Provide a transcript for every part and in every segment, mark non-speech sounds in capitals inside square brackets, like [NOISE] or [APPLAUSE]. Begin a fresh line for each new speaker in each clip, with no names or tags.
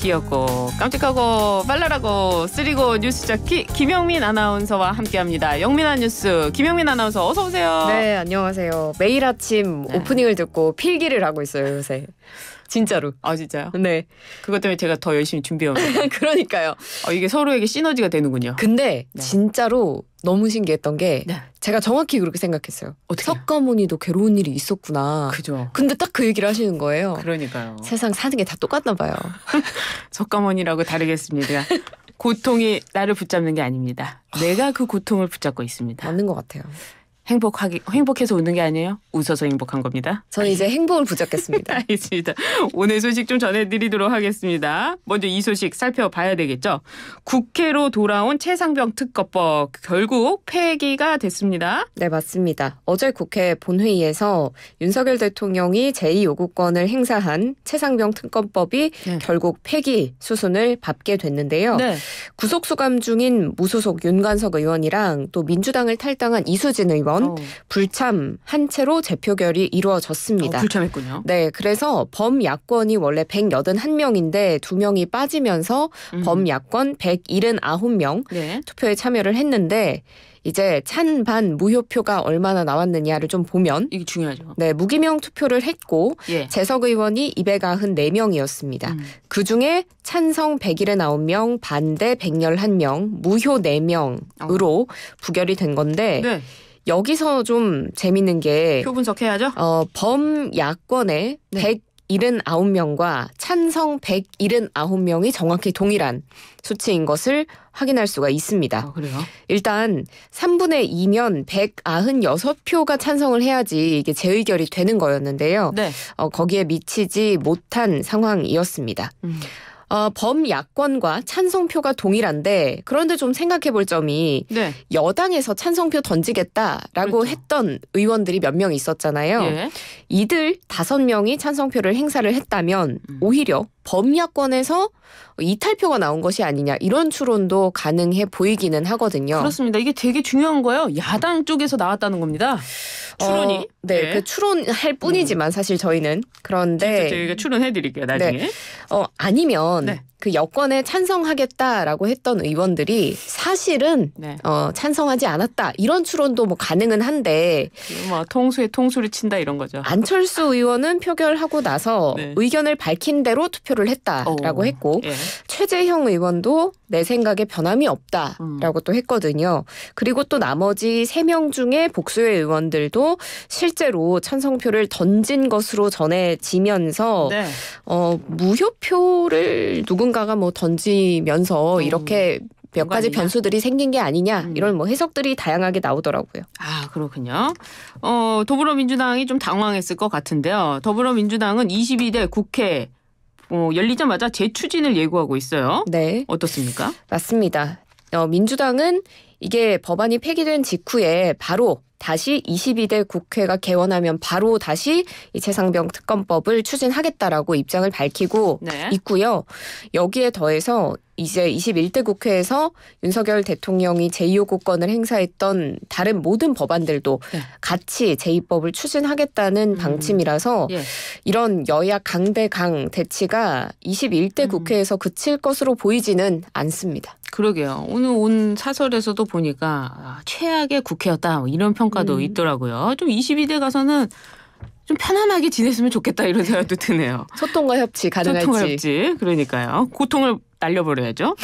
귀엽고 깜찍하고 빨랄하고 쓰리고 뉴스 잡기 김영민 아나운서와 함께합니다. 영민아 뉴스 김영민 아나운서 어서 오세요. 네 안녕하세요. 매일 아침 네. 오프닝을 듣고 필기를 하고 있어요 요새. 진짜로. 아 진짜요? 네. 그것 때문에 제가 더 열심히 준비해요. [LAUGHS] 그러니까요. 아, 이게 서로에게 시너지가 되는군요. 근데 네. 진짜로 너무 신기했던 게 네. 제가 정확히 그렇게 생각했어요. 어떻게요? 석가모니도 괴로운 일이 있었구나. 그죠. 근데 딱 그 얘기를 하시는 거예요. 그러니까요. 세상 사는 게 다 똑같나 봐요. [LAUGHS] 석가모니라고 다르겠습니다. 고통이 나를 붙잡는 게 아닙니다. 내가 그 고통을 붙잡고 있습니다. 맞는 것 같아요. 행복하기 행복해서 웃는 게 아니에요. 웃어서 행복한 겁니다. 저는 이제 행복을 부적겠습니다 [LAUGHS] 알겠습니다. 오늘 소식 좀 전해드리도록 하겠습니다. 먼저 이 소식 살펴봐야 되겠죠. 국회로 돌아온 최상병 특검법 결국 폐기가 됐습니다. 네, 맞습니다. 어제 국회 본회의에서 윤석열 대통령이 제2요구권을 행사한 최상병 특검법이 네. 결국 폐기 수순을 밟게 됐는데요. 네. 구속 수감 중인 무소속 윤관석 의원이랑 또 민주당을 탈당한 이수진 의원 대 어. 불참한 채로 재표결이 이루어졌습니다. 어, 불참했군요. 네, 그래서 범야권이 원래 181명인데 두명이 빠지면서 음. 범야권 179명 네. 투표에 참여를 했는데 이제 찬반 무효표가 얼마나 나왔느냐를 좀 보면 이게 중요하죠. 네, 무기명 투표를 했고 예. 재석 의원이 294명이었습니다. 음. 그중에 찬성 109명, 반대 111명, 무효 4명으로 어. 부결이 된 건데 네. 여기서 좀 재밌는 게 표 분석해야죠. 어, 범야권의 네. 일흔 아홉 명과 찬성 백 일흔 아홉 명이 정확히 동일한 수치인 것을 확인할 수가 있습니다. 아, 그래요? 일단 3분의 2면 196표가 찬성을 해야지 이게 재의결이 되는 거였는데요. 네. 어, 거기에 미치지 못한 상황이었습니다. 음. 어, 범야권과 찬성표가 동일한데 그런데 좀 생각해 볼 점이 네. 여당에서 찬성표 던지겠다라고 그렇죠. 했던 의원들이 몇 명 있었잖아요. 예. 이들 다섯 명이 찬성표를 행사를 했다면 음. 오히려 범야권에서 이탈표가 나온 것이 아니냐 이런 추론도 가능해 보이기는 하거든요. 그렇습니다. 이게 되게 중요한 거예요. 야당 쪽에서 나왔다는 겁니다. 어, 추론이. 어, 네, 네. 그 추론할 뿐이지만 음. 사실 저희는 그런데 저희가 추론해드릴게요 나중에. 네. 어 아니면 네. 그 여권에 찬성하겠다라고 했던 의원들이 사실은 네. 어, 찬성하지 않았다 이런 추론도 뭐 가능은 한데 뭐 통수에 통수를 친다 이런 거죠. 안철수 의원은 표결하고 나서 네. 의견을 밝힌 대로 투표를 했다라고 오. 했고 예. 최재형 의원도 내 생각에 변함이 없다라고 음. 또 했거든요. 그리고 또 나머지 세 명 중에 복수의 의원들도 실제로 찬성표를 던진 것으로 전해지면서 네. 어, 무효표를 누군 누군가가 뭐 던지면서 음. 이렇게 몇 가지 아니냐? 변수들이 생긴 게 아니냐 음. 이런 뭐 해석들이 다양하게 나오더라고요. 아 그렇군요. 어 더불어민주당이 좀 당황했을 것 같은데요. 더불어민주당은 22대 국회 어, 열리자마자 재추진을 예고하고 있어요. 네. 어떻습니까? 맞습니다. 어, 민주당은 이게 법안이 폐기된 직후에 바로 다시 22대 국회가 개원하면 바로 다시 이 최상병 특검법을 추진하겠다라고 입장을 밝히고 네. 있고요. 여기에 더해서 이제 21대 국회에서 윤석열 대통령이 제2호국권을 행사했던 다른 모든 법안들도 네. 같이 제2법을 추진하겠다는 음. 방침이라서 예. 이런 여야 강대강 대치가 21대 음. 국회에서 그칠 것으로 보이지는 않습니다. 그러게요. 오늘 온 사설에서도 보니까 아, 최악의 국회였다 뭐 이런 평. 평가도 음. 있더라고요. 좀 22대 가서는 좀 편안하게 지냈으면 좋겠다 이런 생각도 드네요. 소통과 협치 가능할지. 소통과 협치 그러니까요. 고통을 날려버려야죠.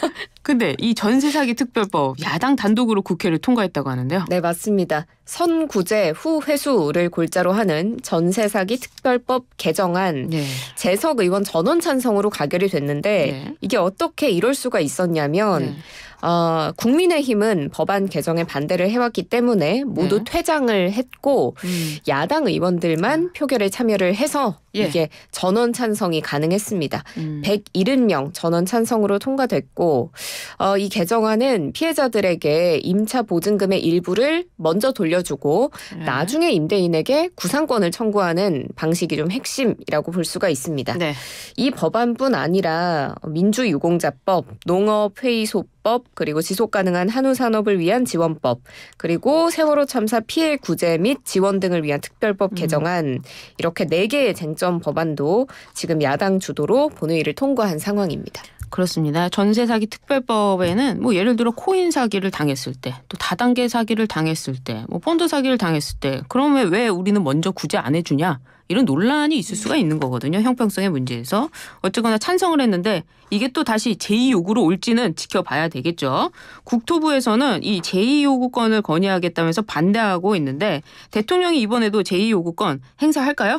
[LAUGHS] 근데 이 전세 사기 특별법 야당 단독으로 국회를 통과했다고 하는데요. 네, 맞습니다. 선구제 후 회수를 골자로 하는 전세 사기 특별법 개정안 네. 재석 의원 전원 찬성으로 가결이 됐는데 네. 이게 어떻게 이럴 수가 있었냐면 네. 어, 국민의힘은 법안 개정에 반대를 해왔기 때문에 모두 네. 퇴장을 했고 음. 야당 의원들만 음. 표결에 참여를 해서 예. 이게 전원 찬성이 가능했습니다. 음. 170명 전원 찬성으로 통과됐고 어, 이 개정안은 피해자들에게 임차 보증금의 일부를 먼저 돌려주고 네. 나중에 임대인에게 구상권을 청구하는 방식이 좀 핵심이라고 볼 수가 있습니다. 네. 이 법안뿐 아니라 민주유공자법, 농업회의소법, 그리고 지속가능한 한우산업을 위한 지원법, 그리고 세월호 참사 피해 구제 및 지원 등을 위한 특별법 음. 개정안 이렇게 네 개의 쟁점 법안도 지금 야당 주도로 본회의를 통과한 상황입니다. 그렇습니다. 전세 사기 특별법에는 뭐 예를 들어 코인 사기를 당했을 때, 또 다단계 사기를 당했을 때, 뭐 펀드 사기를 당했을 때, 그러면 왜 우리는 먼저 구제 안 해주냐? 이런 논란이 있을 수가 있는 거거든요. 형평성의 문제에서. 어쨌거나 찬성을 했는데 이게 또 다시 제2요구로 올지는 지켜봐야 되겠죠. 국토부에서는 이 제2요구권을 건의하겠다면서 반대하고 있는데 대통령이 이번에도 제2요구권 행사할까요?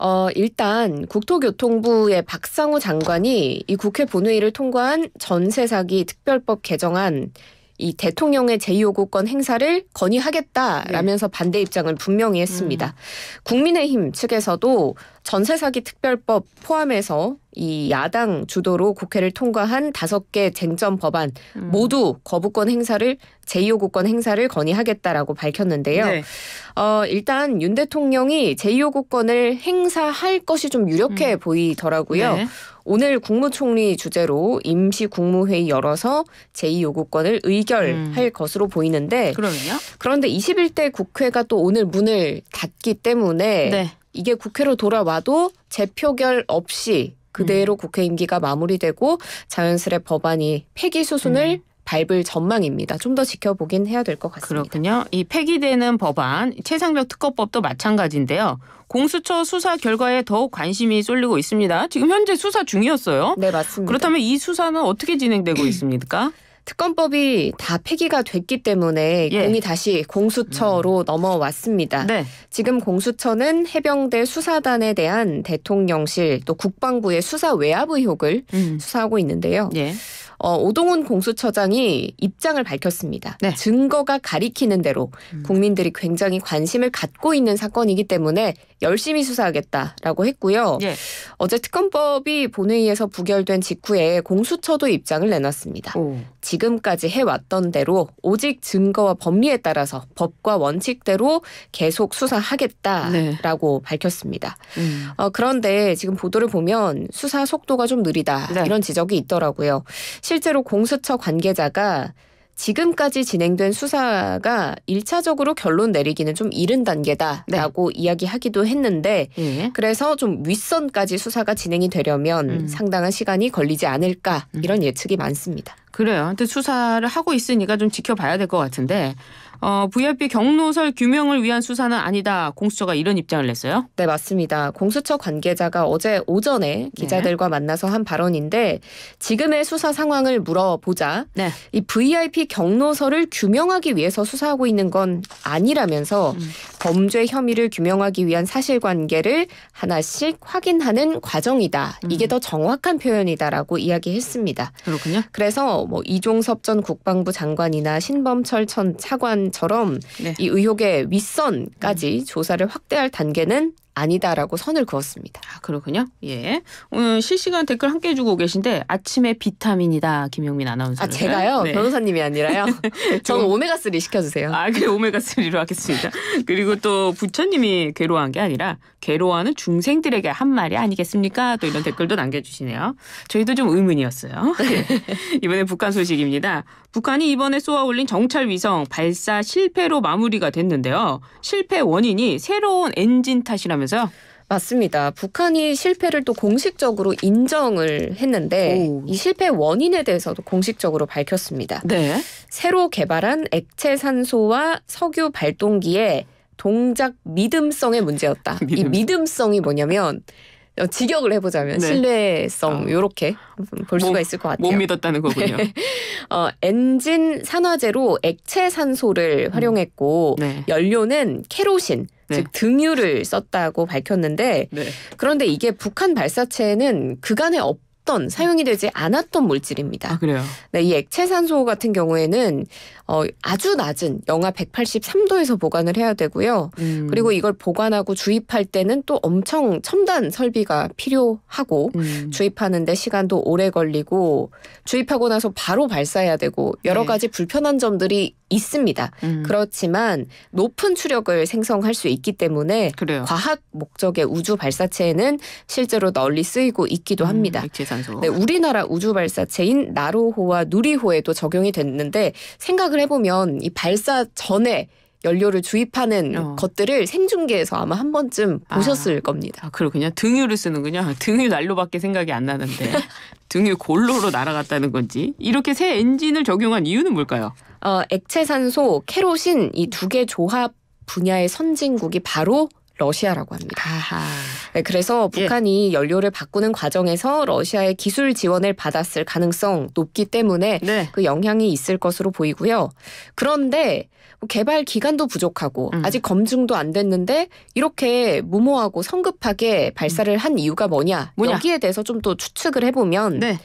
어, 일단 국토교통부의 박상우 장관이 이 국회 본회의를 통과한 전세 사기 특별법 개정안 이 대통령의 제2호국권 행사를 건의하겠다라면서 네. 반대 입장을 분명히 했습니다. 음. 국민의힘 측에서도 전세 사기 특별법 포함해서 이 야당 주도로 국회를 통과한 다섯 개 쟁점 법안 음. 모두 거부권 행사를 제2호국권 행사를 건의하겠다라고 밝혔는데요. 네. 어, 일단 윤 대통령이 제2호국권을 행사할 것이 좀 유력해 음. 보이더라고요. 네. 오늘 국무총리 주재로 임시 국무회의 열어서 제2 요구권을 의결할 음. 것으로 보이는데 그러면요? 그런데 21대 국회가 또 오늘 문을 닫기 때문에 네. 이게 국회로 돌아와도 재표결 없이 그대로 음. 국회 임기가 마무리되고 자연스레 법안이 폐기 수순을 음. 밟을 전망입니다. 좀 더 지켜보긴 해야 될 것 같습니다. 그렇군요. 이 폐기되는 법안 최상벽특허법도 마찬가지인데요. 공수처 수사 결과에 더욱 관심이 쏠리고 있습니다. 지금 현재 수사 중이었어요. 네, 맞습니다. 그렇다면 이 수사는 어떻게 진행되고 있습니까? [CLEARS THROAT] 특검법이 다 폐기가 됐기 때문에 예. 공이 다시 공수처로 음. 넘어왔습니다. 네. 지금 공수처는 해병대 수사단에 대한 대통령실 또 국방부의 수사 외압 의혹을 음. 수사하고 있는데요. 예. 어, 오동훈 공수처장이 입장을 밝혔습니다. 네. 증거가 가리키는 대로 음. 국민들이 굉장히 관심을 갖고 있는 사건이기 때문에 열심히 수사하겠다라고 했고요. 예. 어제 특검법이 본회의에서 부결된 직후에 공수처도 입장을 내놨습니다. 오. 지금까지 해왔던 대로 오직 증거와 법리에 따라서 법과 원칙대로 계속 수사하겠다라고 네. 밝혔습니다. 음. 어, 그런데 지금 보도를 보면 수사 속도가 좀 느리다 네. 이런 지적이 있더라고요. 실제로 공수처 관계자가 지금까지 진행된 수사가 1차적으로 결론 내리기는 좀 이른 단계다라고 네. 이야기하기도 했는데 예. 그래서 좀 윗선까지 수사가 진행이 되려면 음. 상당한 시간이 걸리지 않을까 음. 이런 예측이 많습니다. 그래요. 근데 수사를 하고 있으니까 좀 지켜봐야 될 것 같은데 어, VIP 경로설 규명을 위한 수사는 아니다. 공수처가 이런 입장을 냈어요. 네, 맞습니다. 공수처 관계자가 어제 오전에 네. 기자들과 네. 만나서 한 발언인데 지금의 수사 상황을 물어보자. 네. 이 VIP 경로설을 규명하기 위해서 수사하고 있는 건 아니라면서 음. 범죄 혐의를 규명하기 위한 사실관계를 하나씩 확인하는 과정이다. 음. 이게 더 정확한 표현이다라고 이야기했습니다. 그렇군요. 그래서 뭐 이종섭 전 국방부 장관이나 신범철 전 차관 사건처럼 네. 이 의혹의 윗선까지 음. 조사를 확대할 단계는 아니다라고 선을 그었습니다. 아, 그렇군요. 예. 오늘 실시간 댓글 함께 해주고 계신데 아침에 비타민이다 김영민 아나운서. 아 제가요 네. 변호사님이 아니라요. [LAUGHS] 네, 저는 오메가 3 시켜주세요. 아 그래 오메가 3로 하겠습니다. 그리고 또 부처님이 괴로워한 게 아니라 괴로워하는 중생들에게 한 말이 아니겠습니까? 또 이런 댓글도 남겨주시네요. 저희도 좀 의문이었어요. [LAUGHS] 이번에 북한 소식입니다. 북한이 이번에 쏘아 올린 정찰 위성 발사 실패로 마무리가 됐는데요. 실패 원인이 새로운 엔진 탓이라면서요? 맞습니다. 북한이 실패를 또 공식적으로 인정을 했는데 오. 이 실패 원인에 대해서도 공식적으로 밝혔습니다. 네. 새로 개발한 액체 산소와 석유 발동기에 동작 믿음성의 문제였다. 믿음. 이 믿음성이 뭐냐면 어, 직역을 해보자면 네. 신뢰성 어. 요렇게 볼 수가 있을 것 같아요. 못 믿었다는 거군요. [LAUGHS] 어, 엔진 산화제로 액체 산소를 음. 활용했고 네. 연료는 케로신 네. 즉 등유를 썼다고 밝혔는데 네. 그런데 이게 북한 발사체에는 그간에 없던 사용이 되지 않았던 물질입니다. 아, 그래요. 네, 이 액체 산소 같은 경우에는 어, 아주 낮은 영하 183도에서 보관을 해야 되고요. 음. 그리고 이걸 보관하고 주입할 때는 또 엄청 첨단 설비가 필요하고 음. 주입하는데 시간도 오래 걸리고 주입하고 나서 바로 발사해야 되고 여러 네. 가지 불편한 점들이 있습니다. 음. 그렇지만 높은 추력을 생성할 수 있기 때문에 그래요. 과학 목적의 우주 발사체에는 실제로 널리 쓰이고 있기도 음, 합니다. 액체산소. 네, 우리나라 우주 발사체인 나로호와 누리호에도 적용이 됐는데 생각을 생각을 해보면 이 발사 전에 연료를 주입하는 어. 것들을 생중계에서 아마 한 번쯤 아. 보셨을 아, 겁니다. 아, 그렇군요. 등유를 쓰는군요. [LAUGHS] 등유 난로밖에 생각이 안 나는데 [LAUGHS] 등유 골로로 날아갔다는 건지 이렇게 새 엔진을 적용한 이유는 뭘까요? 어, 액체 산소, 케로신이 두 개 조합 분야의 선진국이 바로 러시아라고 합니다. 아하. 네, 그래서 예. 북한이 예. 연료를 바꾸는 과정에서 러시아의 기술 지원을 받았을 가능성 높기 때문에 네. 그 영향이 있을 것으로 보이고요. 그런데 뭐 개발 기간도 부족하고 음. 아직 검증도 안 됐는데 이렇게 무모하고 성급하게 발사를 음. 한 이유가 뭐냐, 뭐냐? 여기에 대해서 좀 더 추측을 해보면 네.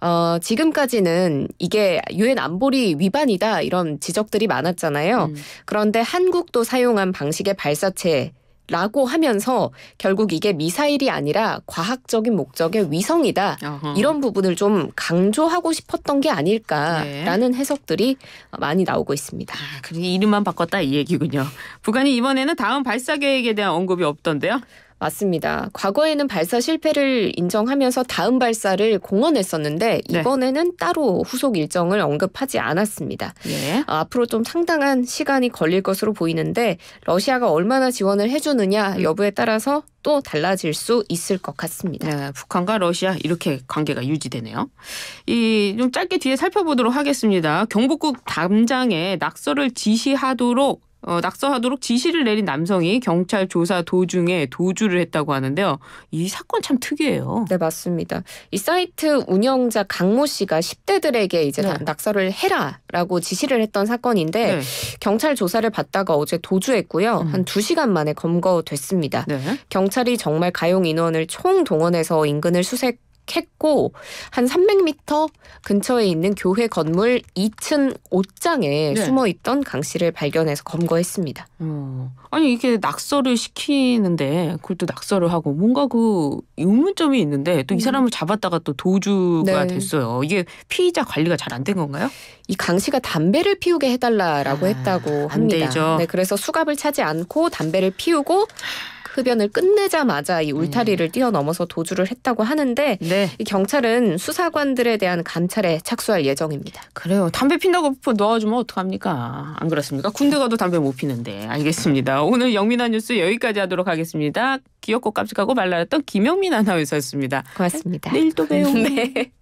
어, 지금까지는 이게 유엔 안보리 위반이다 이런 지적들이 많았잖아요. 음. 그런데 한국도 사용한 방식의 발사체 라고 하면서 결국 이게 미사일이 아니라 과학적인 목적의 위성이다. 어허. 이런 부분을 좀 강조하고 싶었던 게 아닐까라는 네. 해석들이 많이 나오고 있습니다. 아, 그러니 이름만 바꿨다 이 얘기군요. 북한이 이번에는 다음 발사 계획에 대한 언급이 없던데요. 맞습니다. 과거에는 발사 실패를 인정하면서 다음 발사를 공언했었는데 네. 이번에는 네. 따로 후속 일정을 언급하지 않았습니다. 예. 아, 앞으로 좀 상당한 시간이 걸릴 것으로 보이는데 러시아가 얼마나 지원을 해주느냐 음. 여부에 따라서 또 달라질 수 있을 것 같습니다. 네, 북한과 러시아 이렇게 관계가 유지되네요. 이 좀 짧게 뒤에 살펴보도록 하겠습니다. 경복국 담장에 낙서를 지시하도록 어, 낙서하도록 지시를 내린 남성이 경찰 조사 도중에 도주를 했다고 하는데요. 이 사건 참 특이해요. 네, 맞습니다. 이 사이트 운영자 강모 씨가 10대들에게 이제 네. 낙서를 해라라고 지시를 했던 사건인데 네. 경찰 조사를 받다가 어제 도주했고요. 음. 한 2시간 만에 검거됐습니다. 네. 경찰이 정말 가용 인원을 총 동원해서 인근을 수색 했고 한 300m 근처에 있는 교회 건물 2층 옷장에 네. 숨어 있던 강 씨를 발견해서 검거했습니다. 어. 아니 이게 낙서를 시키는데 그걸 또 낙서를 하고 뭔가 그 의문점이 있는데 또이 음. 사람을 잡았다가 또 도주가 네. 됐어요. 이게 피의자 관리가 잘 안 된 건가요? 이 강 씨가 담배를 피우게 해달라라고 아, 했다고 합니다. 네, 그래서 수갑을 차지 않고 담배를 피우고 흡연을 끝내자마자 이 울타리를 음. 뛰어넘어서 도주를 했다고 하는데 네. 이 경찰은 수사관들에 대한 감찰에 착수할 예정입니다. 그래요. 담배 핀다고 놓아주면 어떡합니까? 안 그렇습니까? 군대 가도 담배 못 피는데. 알겠습니다. 오늘 영민아 뉴스 여기까지 하도록 하겠습니다. 귀엽고 깜찍하고 말랐던 김영민 아나운서였습니다. 고맙습니다. 내일 또 봬요. [LAUGHS] 네.